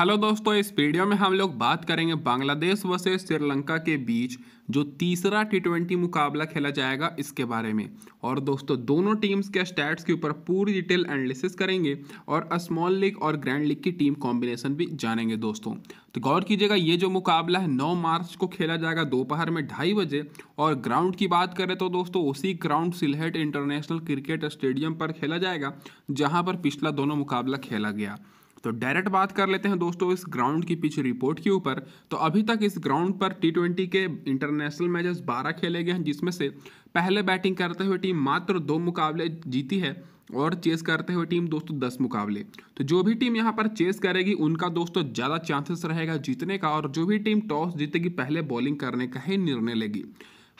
hello दोस्तों इस video में हम लोग बात करेंगे बांग्लादेश वर्सेज़ श्रीलंका के बीच जो तीसरा टी ट्वेंटी मुकाबला खेला जाएगा इसके बारे में और दोस्तों दोनों टीम्स के स्टैट्स के ऊपर पूरी डिटेल एनालिसिस करेंगे और स्मॉल लीग और ग्रैंड लीग की टीम कॉम्बिनेशन भी जानेंगे दोस्तों तो गौर कीजिएगा ये जो मुकाबला है 9 मार्च को खेला जाएगा दोपहर में ढाई बजे और ग्राउंड की बात करें तो दोस्तों उसी ground Sylhet international cricket stadium पर खेला जाएगा जहाँ पर पिछला दोनों मुकाबला खेला गया तो डायरेक्ट बात कर लेते हैं दोस्तों इस ग्राउंड की पिच रिपोर्ट के ऊपर तो अभी तक इस ग्राउंड पर टी ट्वेंटी के इंटरनेशनल मैचेस 12 खेले गए हैं जिसमें से पहले बैटिंग करते हुए टीम मात्र दो मुकाबले जीती है और चेस करते हुए टीम दोस्तों दस मुकाबले तो जो भी टीम यहाँ पर चेस करेगी उनका दोस्तों ज़्यादा चांसेस रहेगा जीतने का और जो भी टीम टॉस जीतेगी पहले बॉलिंग करने का ही निर्णय लेगी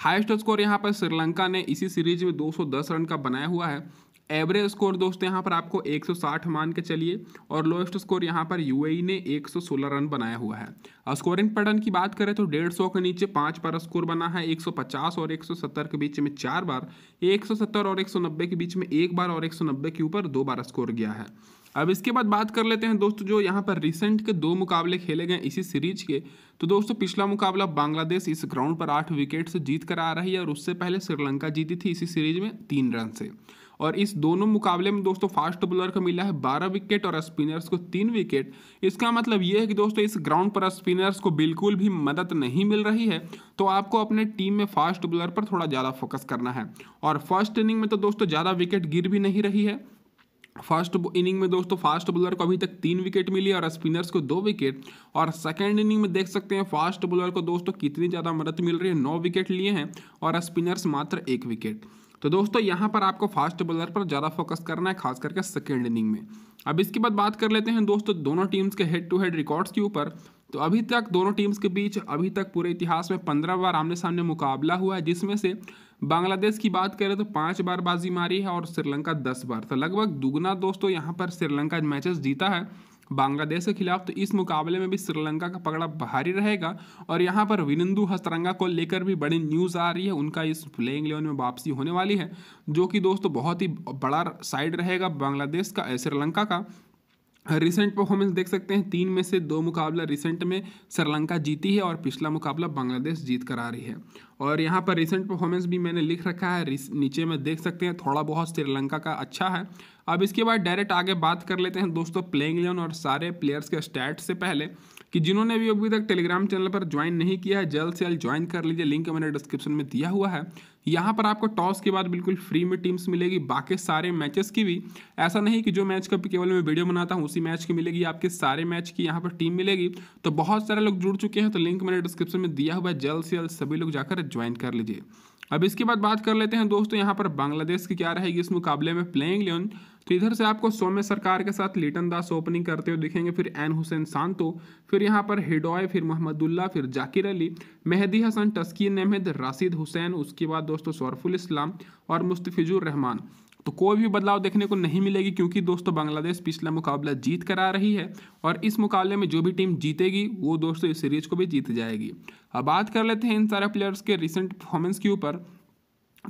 हाइस्ट स्कोर यहाँ पर श्रीलंका ने इसी सीरीज में 210 रन का बनाया हुआ है एवरेज स्कोर दोस्तों यहाँ पर आपको 160 मान के चलिए और लोएस्ट स्कोर यहाँ पर यूएई ने 116 रन बनाया हुआ है स्कोरिंग पैटर्न की बात करें तो 150 के नीचे पाँच बार स्कोर बना है 150 और 170 के बीच में चार बार 170 और 190 के बीच में एक बार और 190 के ऊपर दो बार स्कोर गया है अब इसके बाद बात कर लेते हैं दोस्तों जो यहाँ पर रिसेंट के दो मुकाबले खेले गए इसी सीरीज के तो दोस्तों पिछला मुकाबला बांग्लादेश इस ग्राउंड पर आठ विकेट से जीत कर आ रही है और उससे पहले श्रीलंका जीती थी इसी सीरीज में तीन रन से और इस दोनों मुकाबले में दोस्तों फास्ट बॉलर को मिला है बारह विकेट और स्पिनर्स को तीन विकेट इसका मतलब ये है कि दोस्तों इस ग्राउंड पर स्पिनर्स को बिल्कुल भी मदद नहीं मिल रही है तो आपको अपने टीम में फास्ट बॉलर पर थोड़ा ज़्यादा फोकस करना है और फर्स्ट इनिंग में तो दोस्तों ज़्यादा विकेट गिर भी नहीं रही है फर्स्ट इनिंग में दोस्तों फास्ट बॉलर को अभी तक तीन विकेट मिली और स्पिनर्स को दो विकेट और सेकेंड इनिंग में देख सकते हैं फास्ट बॉलर को दोस्तों कितनी ज़्यादा मदद मिल रही है नौ विकेट लिए हैं और स्पिनर्स मात्र एक विकेट तो दोस्तों यहाँ पर आपको फास्ट बॉलर पर ज़्यादा फोकस करना है खास करके सेकेंड इनिंग में अब इसके बाद बात कर लेते हैं दोस्तों दोनों टीम्स के हेड टू हेड रिकॉर्ड्स के ऊपर तो अभी तक दोनों टीम्स के बीच अभी तक पूरे इतिहास में पंद्रह बार आमने सामने मुकाबला हुआ है जिसमें से बांग्लादेश की बात करें तो पाँच बार बाजी मारी है और श्रीलंका दस बार तो लगभग दुगना दोस्तों यहाँ पर श्रीलंका मैचेस जीता है बांग्लादेश के खिलाफ तो इस मुकाबले में भी श्रीलंका का पकड़ा भारी रहेगा और यहाँ पर विनंदु हस्तरंगा को लेकर भी बड़ी न्यूज़ आ रही है उनका इस प्लेइंग इलेवन में वापसी होने वाली है जो कि दोस्तों बहुत ही बड़ा साइड रहेगा बांग्लादेश का श्रीलंका का रिसेंट परफॉर्मेंस देख सकते हैं तीन में से दो मुकाबला रिसेंट में श्रीलंका जीती है और पिछला मुकाबला बांग्लादेश जीत कर आ रही है और यहाँ पर रिसेंट परफॉर्मेंस भी मैंने लिख रखा है नीचे में देख सकते हैं थोड़ा बहुत श्रीलंका का अच्छा है अब इसके बाद डायरेक्ट आगे बात कर लेते हैं दोस्तों प्लेइंग इलेवन और सारे प्लेयर्स के स्टैट से पहले कि जिन्होंने भी अभी तक टेलीग्राम चैनल पर ज्वाइन नहीं किया है जल्द से जल्द ज्वाइन कर लीजिए लिंक मैंने डिस्क्रिप्शन में दिया हुआ है यहाँ पर आपको टॉस के बाद बिल्कुल फ्री में टीम्स मिलेगी बाकी सारे मैचेस की भी ऐसा नहीं कि जो मैच का केवल मैं वीडियो बनाता हूँ उसी मैच की मिलेगी आपके सारे मैच की यहाँ पर टीम मिलेगी तो बहुत सारे लोग जुड़ चुके हैं तो लिंक मैंने डिस्क्रिप्शन में दिया हुआ है जल्द से जल्द सभी लोग जाकर ज्वाइन कर लीजिए अब इसके बाद बात कर लेते हैं दोस्तों यहाँ पर बांग्लादेश की क्या रहेगी इस मुकाबले में प्लेइंग लेन तो इधर से आपको सौम्य सरकार के साथ लिटन दास ओपनिंग करते हुए दिखेंगे फिर एन हुसैन सांतो फिर यहाँ पर हिडॉय फिर मोहम्मदुल्ला फिर जाकिर अली मेहदी हसन टस्किन अहमद राशिद हुसैन उसके बाद दोस्तों शौरफुल इस्लाम और मुस्तफिजुर रहमान तो कोई भी बदलाव देखने को नहीं मिलेगी क्योंकि दोस्तों बांग्लादेश पिछला मुकाबला जीत कर आ रही है और इस मुकाबले में जो भी टीम जीतेगी वो दोस्तों इस सीरीज को भी जीत जाएगी अब बात कर लेते हैं इन सारे प्लेयर्स के रिसेंट परफॉर्मेंस के ऊपर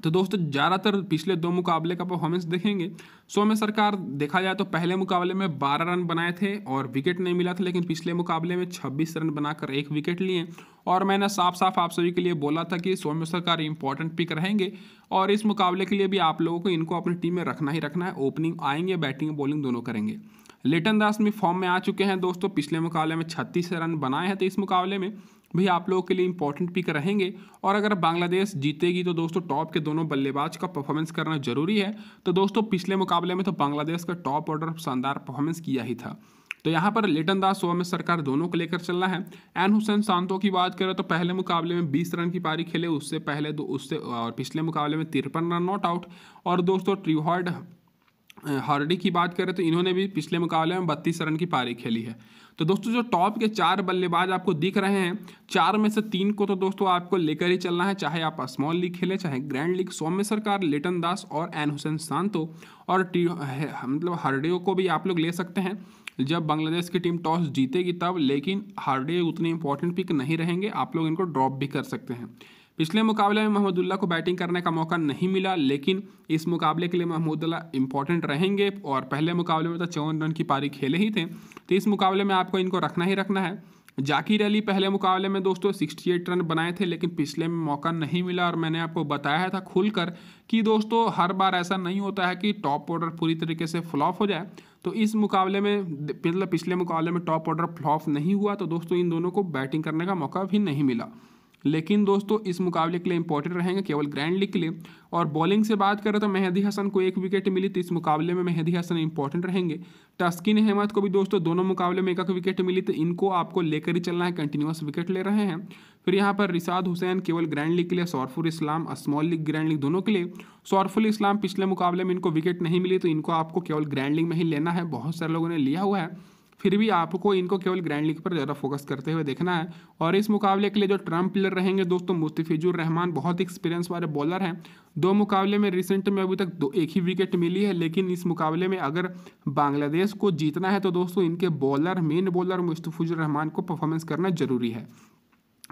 तो दोस्तों ज़्यादातर पिछले दो मुकाबले का परफॉर्मेंस देखेंगे सो में सरकार देखा जाए तो पहले मुकाबले में 12 रन बनाए थे और विकेट नहीं मिला था लेकिन पिछले मुकाबले में 26 रन बनाकर एक विकेट लिए और मैंने साफ साफ आप सभी के लिए बोला था कि सौम्य सरकार इंपॉर्टेंट पिक रहेंगे और इस मुकाबले के लिए भी आप लोगों को इनको अपनी टीम में रखना ही रखना है ओपनिंग आएंगे बैटिंग बॉलिंग दोनों करेंगे लेटन दास भी फॉर्म में आ चुके हैं दोस्तों पिछले मुकाबले में छत्तीस रन बनाए हैं तो इस मुकाबले में भी आप लोगों के लिए इंपॉर्टेंट पिक रहेंगे और अगर बांग्लादेश जीतेगी तो दोस्तों टॉप के दोनों बल्लेबाज का परफॉर्मेंस करना जरूरी है तो दोस्तों पिछले मुकाबले में तो बांग्लादेश का टॉप ऑर्डर शानदार परफॉर्मेंस किया ही था तो यहाँ पर लेटन दास सौम्य सरकार दोनों को लेकर चलना है एन हुसैन सांतो की बात करें तो पहले मुकाबले में 20 रन की पारी खेले उससे पहले दो उससे और पिछले मुकाबले में तिरपन रन नॉट आउट और दोस्तों ट्रिवॉर्ड हार्डी की बात करें तो इन्होंने भी पिछले मुकाबले में बत्तीस रन की पारी खेली है तो दोस्तों जो टॉप के चार बल्लेबाज आपको दिख रहे हैं चार में से तीन को तो दोस्तों आपको लेकर ही चलना है चाहे आप स्मॉल लीग खेलें चाहे ग्रैंड लीग सौम्य सरकार लेटन दास और एन हुसैन सांतो और टी मतलब हार्डियो को भी आप लोग ले सकते हैं जब बांग्लादेश की टीम टॉस जीतेगी तब लेकिन हार्डे उतने इंपॉर्टेंट पिक नहीं रहेंगे आप लोग इनको ड्रॉप भी कर सकते हैं पिछले मुकाबले में महमूदुल्ला को बैटिंग करने का मौका नहीं मिला लेकिन इस मुकाबले के लिए महमूदुल्ला इंपॉर्टेंट रहेंगे और पहले मुकाबले में तो चौवन रन की पारी खेले ही थे तो इस मुकाबले में आपको इनको रखना ही रखना है जाकिर अली पहले मुकाबले में दोस्तों 68 रन बनाए थे लेकिन पिछले में मौका नहीं मिला और मैंने आपको बताया था खुलकर कि दोस्तों हर बार ऐसा नहीं होता है कि टॉप ऑर्डर पूरी तरीके से फ्लॉप हो जाए तो इस मुकाबले में मतलब पिछले मुकाबले में टॉप ऑर्डर फ्लॉप नहीं हुआ तो दोस्तों इन दोनों को बैटिंग करने का मौका भी नहीं मिला लेकिन दोस्तों इस मुकाबले के लिए इंपॉर्टेंट रहेंगे केवल ग्रैंड लीग के लिए और बॉलिंग से बात करें तो मेहदी हसन को एक विकेट मिली तो इस मुकाबले में मेहदी हसन इंपॉर्टेंट रहेंगे टस्किन अहमद को भी दोस्तों दोनों मुकाबले में एक एक विकेट मिली तो इनको आपको लेकर ही चलना है कंटिन्यूस विकेट ले रहे हैं फिर यहाँ पर रिसाद हुसैन केवल ग्रैंड लीग के लिए Shoriful Islam small league grand league दोनों के लिए सौरफुल इस्लाम पिछले मुकाबले में इनको विकेट नहीं मिली तो इनको आपको केवल ग्रैंड लीग में ही लेना है बहुत सारे लोगों ने लिया हुआ है फिर भी आपको इनको केवल ग्रैंड लीग पर ज़्यादा फोकस करते हुए देखना है और इस मुकाबले के लिए जो ट्रम्प प्लेयर रहेंगे दोस्तों मुस्तफ़िजुर रहमान बहुत एक्सपीरियंस वाले बॉलर हैं दो मुकाबले में रिसेंट में अभी तक दो एक ही विकेट मिली है लेकिन इस मुकाबले में अगर बांग्लादेश को जीतना है तो दोस्तों इनके bowler main bowler Mustafizur Rahman को परफॉर्मेंस करना ज़रूरी है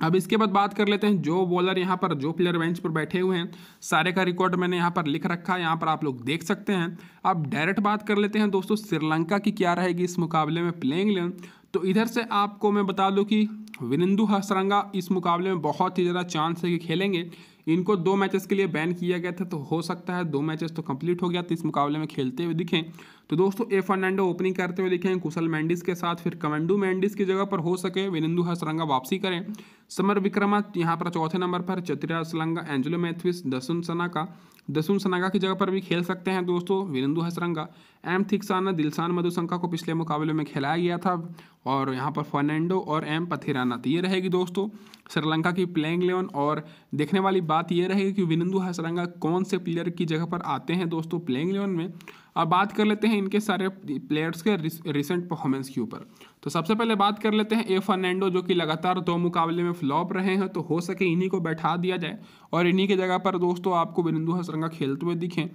अब इसके बाद बात कर लेते हैं जो बॉलर यहाँ पर जो प्लेयर बेंच पर बैठे हुए हैं सारे का रिकॉर्ड मैंने यहाँ पर लिख रखा है यहाँ पर आप लोग देख सकते हैं अब डायरेक्ट बात कर लेते हैं दोस्तों श्रीलंका की क्या रहेगी इस मुकाबले में प्लेइंग लेन तो इधर से आपको मैं बता दूँ कि विनिंदु हसरंगा इस मुकाबले में बहुत ही ज़्यादा चांस है कि खेलेंगे इनको दो मैचेस के लिए बैन किया गया था तो हो सकता है दो मैचेस तो कंप्लीट हो गया तो इस मुकाबले में खेलते हुए दिखें तो दोस्तों ए फर्नांडो ओपनिंग करते हुए दिखें कुशल मैंडिस के साथ फिर कमेंडू मैंडिस की जगह पर हो सके विनिंदु हसरंगा वापसी करें समर विक्रमा यहाँ पर चौथे नंबर पर चतरा असलंगा एंजलो मैथविस दसुन सनाका दसुन सनागा की जगह पर भी खेल सकते हैं दोस्तों विनिंदु हसरंगा एम थिक्साना दिलसान मधुशंका को पिछले मुकाबले में खिलाया गया था और यहाँ पर फर्नांडो और एम पथिराना तो ये रहेगी दोस्तों श्रीलंका की प्लेइंग इलेवन और देखने वाली बात ये रहेगी कि विनिंदु हसरंगा कौन से प्लेयर की जगह पर आते हैं दोस्तों प्लेइंग इलेवन में अब बात कर लेते हैं इनके सारे प्लेयर्स के रिसेंट परफॉर्मेंस के ऊपर तो सबसे पहले बात कर लेते हैं ए फर्नैंडो जो कि लगातार दो मुकाबले में फ्लॉप रहे हैं तो हो सके इन्हीं को बैठा दिया जाए और इन्हीं की जगह पर दोस्तों आपको बिरिंदु हसरंगा खेलते हुए दिखें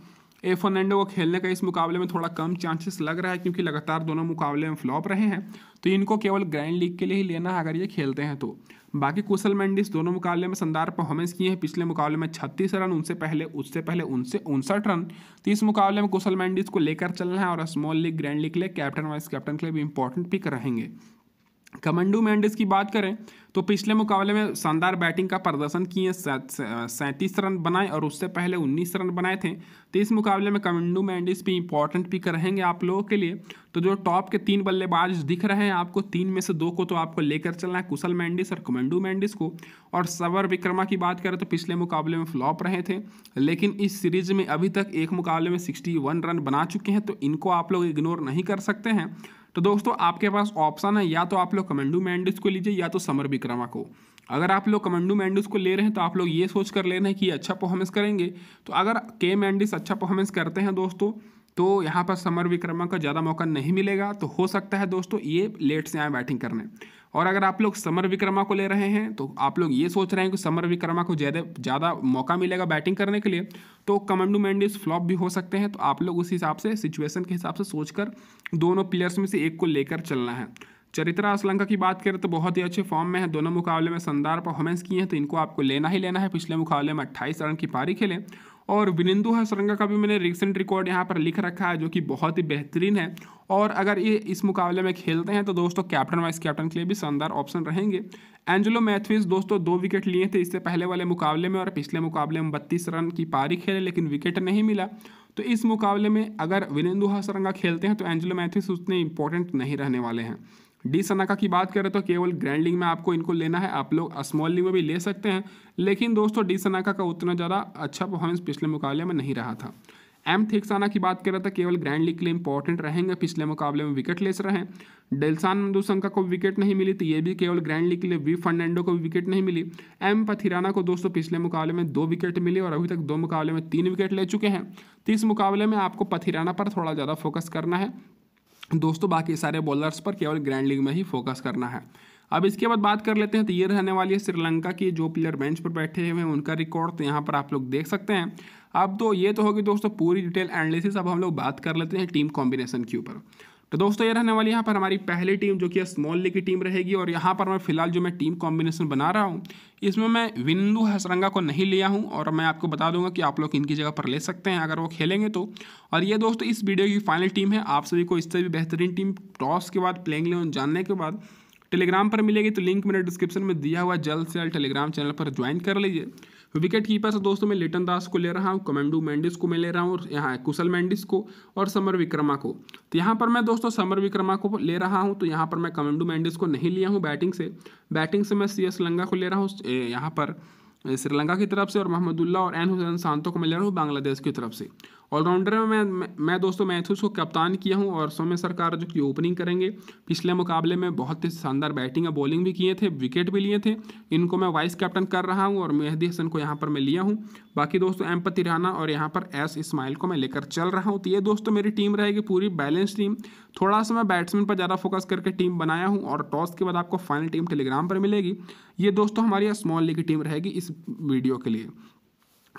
ए फर्नैंडो को खेलने का इस मुकाबले में थोड़ा कम चांसेस लग रहा है क्योंकि लगातार दोनों मुकाबले में फ्लॉप रहे हैं तो इनको केवल ग्रैंड लीग के लिए ही लेना है अगर ये खेलते हैं तो बाकी कुशल मैंडिस दोनों मुकाबले में शानदार परफॉर्मेंस किए हैं पिछले मुकाबले में छत्तीस रन उनसे पहले उससे पहले उनसे उनसठ रन तो इस मुकाबले में कुशल मैंडिस को लेकर चलना है और स्मॉल लीग ग्रैंड लीग के लिए कैप्टन वाइस कैप्टन के लिए भी इंपॉर्टेंट पिक रहेंगे कमंडू मैंडिस की बात करें तो पिछले मुकाबले में शानदार बैटिंग का प्रदर्शन किए सैंतीस रन बनाए और उससे पहले उन्नीस रन बनाए थे तो इस मुकाबले में कमंडू मैंडिस भी इंपॉर्टेंट पिक रहेंगे आप लोगों के लिए तो जो टॉप के तीन बल्लेबाज दिख रहे हैं आपको तीन में से दो को तो आपको लेकर चलना है कुशल मैंडिस और कमंडू मैंडिस को और सवर विक्रमा की बात करें तो पिछले मुकाबले में फ्लॉप रहे थे लेकिन इस सीरीज में अभी तक एक मुकाबले में सिक्सटी रन बना चुके हैं तो इनको आप लोग इग्नोर नहीं कर सकते हैं तो दोस्तों आपके पास ऑप्शन है या तो आप लोग कमेंडू मैंडिस को लीजिए या तो समर विक्रमा को अगर आप लोग कमेंडू मैंडिस को ले रहे हैं तो आप लोग ये सोच कर ले रहे हैं कि अच्छा परफॉर्मेंस करेंगे तो अगर के मैंडिस अच्छा परफॉर्मेंस करते हैं दोस्तों तो यहाँ पर समर विक्रमा का ज़्यादा मौका नहीं मिलेगा तो हो सकता है दोस्तों ये लेट से आए बैटिंग करने और अगर आप लोग समर विक्रमा को ले रहे हैं तो आप लोग ये सोच रहे हैं कि समर विक्रमा को ज़्यादा ज़्यादा मौका मिलेगा बैटिंग करने के लिए तो कमंडू मैंडिस फ्लॉप भी हो सकते हैं तो आप लोग उस हिसाब से सिचुएशन के हिसाब से सोचकर दोनों प्लेयर्स में से एक को लेकर चलना है चरित्रा असलंका की बात करें तो बहुत ही अच्छे फॉर्म में है दोनों मुकाबले में शानदार परफॉर्मेंस किए हैं तो इनको आपको लेना ही लेना है पिछले मुकाबले में अट्ठाईस रन की पारी खेलें और विनिंदु हसरंगा का भी मैंने रिसेंट रिकॉर्ड यहाँ पर लिख रखा है जो कि बहुत ही बेहतरीन है और अगर ये इस मुकाबले में खेलते हैं तो दोस्तों कैप्टन वाइस कैप्टन के लिए भी शानदार ऑप्शन रहेंगे एंजेलो मैथ्यूज दोस्तों दो विकेट लिए थे इससे पहले वाले मुकाबले में और पिछले मुकाबले में बत्तीस रन की पारी खेले लेकिन विकेट नहीं मिला तो इस मुकाबले में अगर विनेंदु हसरंगा खेलते हैं तो एंजेलो मैथ्यूज उतने इंपॉर्टेंट नहीं रहने वाले हैं डी सनाका की बात करें तो केवल ग्रैंड लीग में आपको इनको लेना है आप लोग स्मॉल लीग में भी ले सकते हैं लेकिन दोस्तों डी सनाका का उतना ज़्यादा अच्छा परफॉर्मेंस पिछले मुकाबले में नहीं रहा था एम थिक्साना की बात करें तो केवल ग्रैंड लीग के लिए इंपॉर्टेंट रहेंगे पिछले मुकाबले में विकेट लेस रहे हैं डेल्सान मंदूसंका को विकेट नहीं मिली तो ये भी केवल ग्रैंड लीग के लिए वी फर्नैंडो को भी विकेट नहीं मिली एम पथिराना को दोस्तों पिछले मुकाबले में दो विकेट मिले और अभी तक दो मुकाबले में तीन विकेट ले चुके हैं तो इस मुकाबले में आपको पथिराना पर थोड़ा ज़्यादा फोकस करना है दोस्तों बाकी सारे बॉलर्स पर केवल ग्रैंड लीग में ही फोकस करना है अब इसके बाद बात कर लेते हैं तो ये रहने वाली है श्रीलंका की जो प्लेयर बेंच पर बैठे हुए हैं उनका रिकॉर्ड तो यहाँ पर आप लोग देख सकते हैं अब तो ये तो होगी दोस्तों पूरी डिटेल एनालिसिस अब हम लोग बात कर लेते हैं टीम कॉम्बिनेशन के ऊपर तो दोस्तों ये रहने वाली यहाँ पर हमारी पहली टीम जो कि स्मॉल लीग की टीम रहेगी और यहाँ पर मैं फिलहाल जो मैं टीम कॉम्बिनेशन बना रहा हूँ इसमें मैं विंदु हसरंगा को नहीं लिया हूँ और मैं आपको बता दूंगा कि आप लोग इनकी जगह पर ले सकते हैं अगर वो खेलेंगे तो और ये दोस्तों इस वीडियो की फाइनल टीम है आप सभी को इससे भी बेहतरीन टीम टॉस के बाद प्लेइंग इलेवन जानने के बाद टेलीग्राम पर मिलेगी तो लिंक मैंने डिस्क्रिप्शन में दिया हुआ जल्द से जल्द टेलीग्राम चैनल पर ज्वाइन कर लीजिए विकेट तो कीपर से दोस्तों मैं लिटन दास को ले रहा हूँ कमेंडू मैंडिस को मैं ले रहा हूँ और यहाँ कुशल मैंडिस को और समर विक्रमा को तो यहाँ पर मैं दोस्तों समर विक्रमा को ले रहा हूँ तो यहाँ पर मैं कमेंडू मैंडिस को नहीं लिया हूँ बैटिंग से बैटिंग से मैं सी एस लंगा को ले रहा हूँ यहाँ पर श्रीलंका की तरफ से और महमदुल्ला और एन हुसैन सांतो को मैं ले रहा हूँ बांग्लादेश की तरफ से ऑलराउंडर में मैं मैं, दोस्तों मैथ्यूज तो को कप्तान किया हूँ और सौम्य सरकार जो कि ओपनिंग करेंगे पिछले मुकाबले में बहुत ही शानदार बैटिंग और बॉलिंग भी किए थे विकेट भी लिए थे इनको मैं वाइस कैप्टन कर रहा हूँ और मेहदी हसन को यहाँ पर मैं लिया हूँ बाकी दोस्तों एम पति राना और यहाँ पर एस इसमाइल को मैं लेकर चल रहा हूँ तो ये दोस्तों मेरी टीम रहेगी पूरी बैलेंस टीम थोड़ा सा मैं बैट्समैन पर ज़्यादा फोकस करके टीम बनाया हूँ और टॉस के बाद आपको फाइनल टीम टेलीग्राम पर मिलेगी ये दोस्तों हमारी स्मॉल लीग की टीम रहेगी इस वीडियो के लिए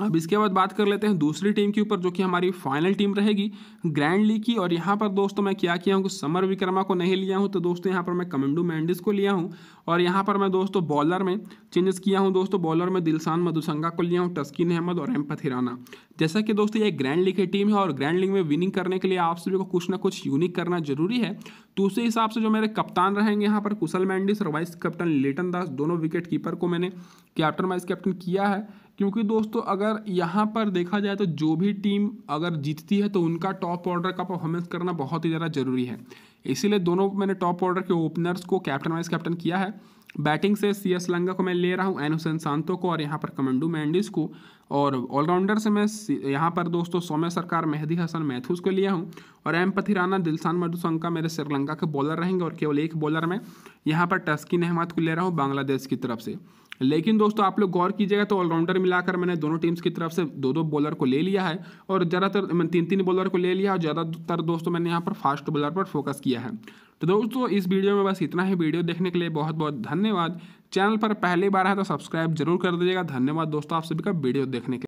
अब इसके बाद बात कर लेते हैं दूसरी टीम के ऊपर जो कि हमारी फाइनल टीम रहेगी ग्रैंड लीग की और यहाँ पर दोस्तों मैं क्या किया हूँ समर विक्रमा को नहीं लिया हूँ तो दोस्तों यहाँ पर मैं कमेंडू मैंडिस को लिया हूँ और यहाँ पर मैं दोस्तों बॉलर में चेंजेस किया हूँ दोस्तों बॉलर में दिलसान मधुसंगा को लिया हूँ टस्किन अहमद और एम हिराना जैसा कि दोस्तों ये ग्रैंड लीग की टीम है और ग्रैंड लीग में विनिंग करने के लिए आप सभी को कुछ ना कुछ यूनिक करना जरूरी है तो उसी हिसाब से जो मेरे कप्तान रहेंगे यहाँ पर कुशल मैंडिस और वाइस कैप्टन लेटन दास दोनों विकेट कीपर को मैंने कैप्टन वाइस कैप्टन किया है क्योंकि दोस्तों अगर यहाँ पर देखा जाए तो जो भी टीम अगर जीतती है तो उनका टॉप ऑर्डर का परफॉर्मेंस करना बहुत ही ज़्यादा ज़रूरी है इसीलिए दोनों मैंने टॉप ऑर्डर के ओपनर्स को कैप्टन वाइस कैप्टन किया है बैटिंग से सी एस लंगा को मैं ले रहा हूँ एन हुसैन सांतो को और यहाँ पर कमेंडू मैंडिस को और ऑलराउंडर से मैं यहाँ पर दोस्तों सौम्य सरकार मेहदी हसन मैथूस को लिया हूँ और एम पथिराना दिलसान मधुसंका मेरे श्रीलंका के बॉलर रहेंगे और केवल एक बॉलर में यहाँ पर टस्किन अहमद को ले रहा हूँ बांग्लादेश की तरफ से लेकिन दोस्तों आप लोग गौर कीजिएगा तो ऑलराउंडर मिलाकर मैंने दोनों टीम्स की तरफ से दो दो बॉलर को ले लिया है और ज़्यादातर तीन तीन बॉलर को ले लिया और ज़्यादातर दोस्तों मैंने यहाँ पर फास्ट बॉलर पर फोकस किया है तो दोस्तों इस वीडियो में बस इतना ही वीडियो देखने के लिए बहुत बहुत धन्यवाद चैनल पर पहली बार है तो सब्सक्राइब जरूर कर दीजिएगा धन्यवाद दोस्तों आप सभी का वीडियो देखने के